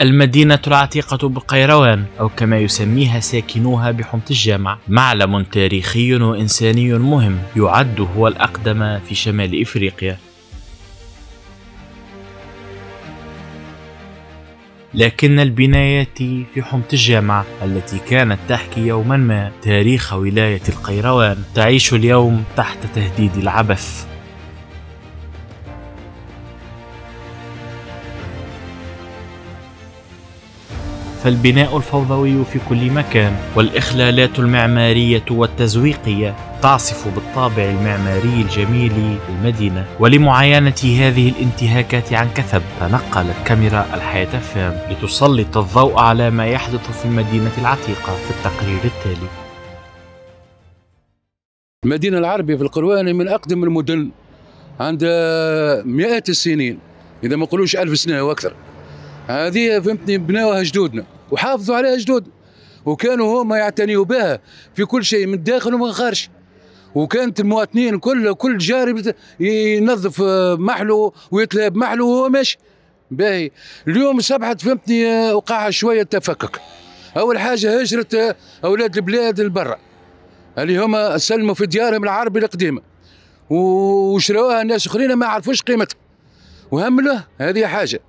المدينة العتيقة بقيروان أو كما يسميها ساكنوها بحمط الجامع معلم تاريخي وإنساني مهم يعد هو الأقدم في شمال إفريقيا لكن البنايات في حمط الجامع التي كانت تحكي يوما ما تاريخ ولاية القيروان تعيش اليوم تحت تهديد العبث فالبناء الفوضوي في كل مكان والإخلالات المعمارية والتزويقية تعصف بالطابع المعماري الجميل للمدينة ولمعاينة هذه الانتهاكات عن كثب تنقلت كاميرا الحياة فام لتسلط الضوء على ما يحدث في المدينة العتيقة في التقرير التالي المدينة العربية في القروان من أقدم المدن عندها مئات السنين إذا ما نقولوش ألف سنة وأكثر هذه فهمتني بناوها جدودنا وحافظوا عليها جدود وكانوا هما يعتنيوا بها في كل شيء من الداخل ومن الخارج وكانت المواطنين كل كل جار ينظف آه، محله ويطلع محله وهو ماشي باهي اليوم صبحت فهمتني آه، وقع شويه تفكك اول حاجه هجرت آه، اولاد البلاد لبرا اللي هما سلموا في ديارهم العربي القديمه وشروها الناس اخرين ما عرفوش قيمتها وهم له هذه حاجه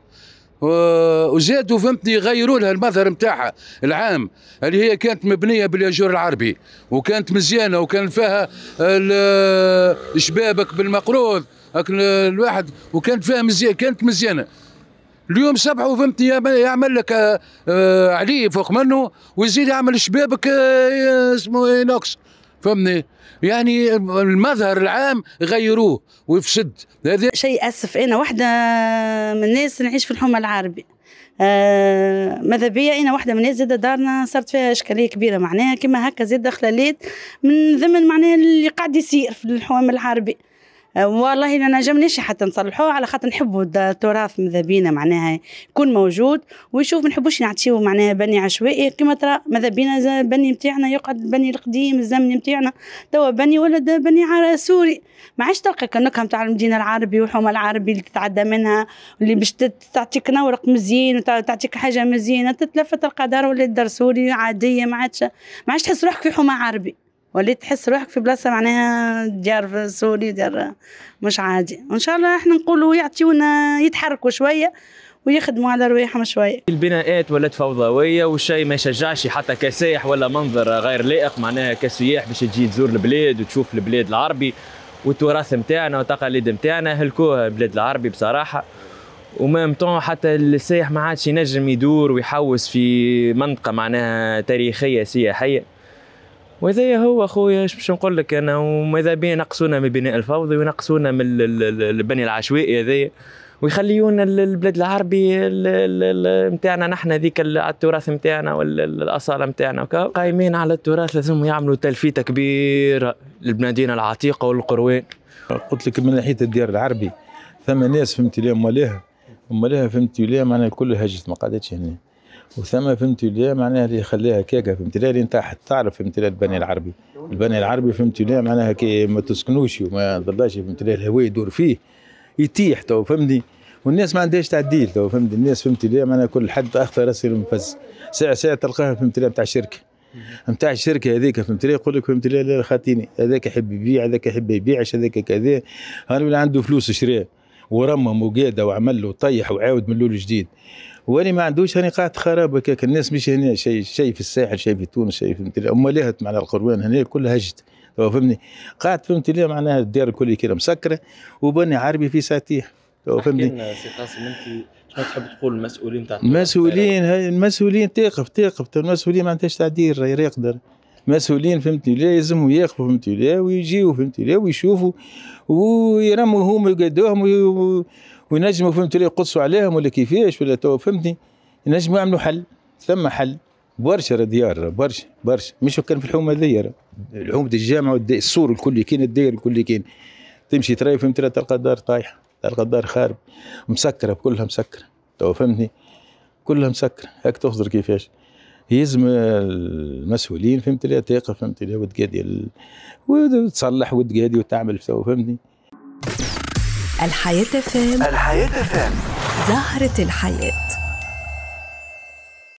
وزادوا فهمتني غيروا لها المظهر نتاعها العام اللي هي كانت مبنيه بالاجور العربي وكانت مزيانه وكان فيها شبابك بالمقروض الواحد وكانت فيها مزيانه كانت مزيانه اليوم صبحوا فهمتني يعمل لك آه، عليه فوق منه ويزيد يعمل شبابك آه، اسمه ينقص فهمني يعني المظهر العام غيروه ويفسد هذا شيء اسف انا وحده من الناس نعيش في الحومه العربي آه ماذا بيا انا وحده من الناس زاد دارنا صارت فيها اشكاليه كبيره معناها كما هكا زاده خلالات من ضمن معناها اللي قاعد يصير في الحوام العربي والله انا نجمناش حتى نصلحوه على خاطر نحبوا التراث ماذا بينا معناها يكون موجود ويشوف ما نحبوش نعطيو معناها بني عشوائي كما ترى ماذا بينا بني نتاعنا يقعد بني القديم الزمن نتاعنا توا بني ولد بني عرا سوري ما عادش تلقى النكهه نتاع المدينه العربي والحومه العربي اللي تتعدى منها اللي باش تعطيك نورق مزيان وتعطيك حاجه مزيانه تتلفت القدر ولا دار سوري عاديه ما عادش ما عادش تحس روحك في حومه عربي وليت تحس روحك في بلاصه معناها ديار سوري ديار مش عادي وان شاء الله احنا نقولوا يعطيونا يتحركوا شويه ويخدموا على رواحهم شويه. البناءات ولات فوضويه والشيء ما يشجعش حتى كسائح ولا منظر غير لائق معناها كسياح باش تجي تزور البلاد وتشوف البلاد العربي والتراث نتاعنا والتقاليد نتاعنا هلكوها البلاد العربي بصراحه ومام طون حتى السائح ما عادش ينجم يدور ويحوس في منطقه معناها تاريخيه سياحيه وهذايا هو اخويا باش نقول لك انا وماذا بيا ينقصونا من بناء الفوضي وينقصونا من البني العشوائي هذايا ويخليونا البلاد العربي نتاعنا نحن ذيك التراث نتاعنا والاصاله نتاعنا قايمين على التراث لازم يعملوا تلفيته كبيره للبنادين العتيقه والقروان قلت لك من ناحيه الديار العربي ثم ناس فهمت ليه ماليها ماليها فهمت ليه معناها كل هجت ما قعدتش هنا وثم فهمتي لي معناها اللي يخليها هكاكا في امتلاء اللي تحت تعرف في امتلاء البني العربي البني العربي فهمتي لي معناها كي ما تسكنوش وما تظلاش في امتلاء الهواء يدور فيه يتيح تو فهمتي والناس ما عندهاش تعديل تو فهمتي الناس فهمت ليه معناها كل حد اخطر راسي المفز ساعه ساعه تلقاها فهمت ليه نتاع الشركه نتاع الشركه هذيك فهمت ليه يقول لك فهمت ليه لا خاطيني هذاك يحب يبيع هذاك يحب يبيعش هذاك كذا هذا عنده فلوس شراه ورمم وقاده وعمل وطيح وعاود من الاول جديد واني ما عندوش راني قاعد خراب هكاك الناس مش هنا شيء شيء في الساحل شيء في تونس شيء في امال لهت معناها القروان هنا كلها هجت فهمني قاعد فهمت ليه معناها الدار الكل كده مسكره وبني عربي في ساتيح فهمني سي قاسم انت شنو تحب تقول المسؤولين تاع المسؤولين المسؤولين تقف تقف المسؤولين ما عندهاش تعديل راهي يقدر مسؤولين فهمتني يلزموا يقفوا فهمتني لا ويجيو فهمتني لا ويشوفوا ويرموا هم قدوهم وينجموا فهمت لي يقصوا عليهم ولا كيفاش ولا تو فهمتني ينجموا يعملوا حل ثم حل برشا ديار برشا برشا مش كان في الحومه هذيا الحومه الجامعه السور الكل كاين الدير الكل كاين تمشي تراي فهمت تلقى الدار طايحه تلقى الدار خارب مسكره كلها مسكره تو فهمتني كلها مسكره هاك تخزر كيفاش يلزم المسؤولين فهمت لي تقف فهمت لي وتقادي وتصلح وتقادي وتعمل فهمتني الحياة فام الحياة فام زهرة الحياة